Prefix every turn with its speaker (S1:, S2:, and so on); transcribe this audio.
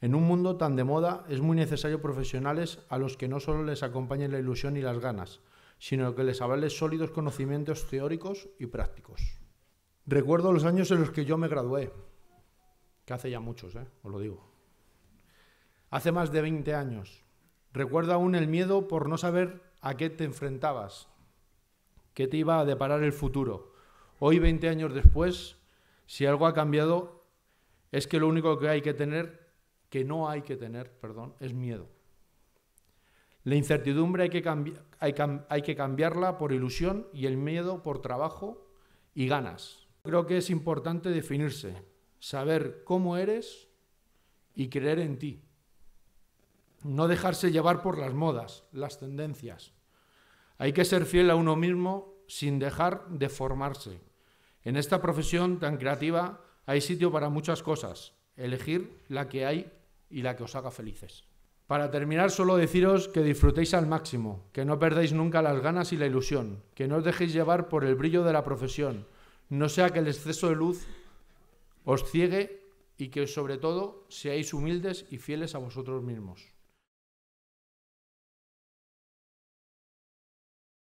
S1: En un mundo tan de moda es muy necesario profesionales a los que no solo les acompañen la ilusión y las ganas, sino que les avale sólidos conocimientos teóricos y prácticos. Recuerdo los años en los que yo me gradué, que hace ya muchos, ¿eh? os lo digo. Hace más de 20 años. Recuerdo aún el miedo por no saber a qué te enfrentabas, qué te iba a deparar el futuro. Hoy, 20 años después, si algo ha cambiado, es que lo único que hay que tener que no hay que tener, perdón, es miedo. La incertidumbre hay que, que cambiarla por ilusión y el miedo por trabajo y ganas. Creo que es importante definirse, saber cómo eres y creer en ti. No dejarse llevar por las modas, las tendencias. Hay que ser fiel a uno mismo sin dejar de formarse. En esta profesión tan creativa hay sitio para muchas cosas. Elegir la que hay y la que os haga felices. Para terminar, solo deciros que disfrutéis al máximo, que no perdáis nunca las ganas y la ilusión, que no os dejéis llevar por el brillo de la profesión, no sea que el exceso de luz os ciegue y que sobre todo seáis humildes y fieles a vosotros mismos.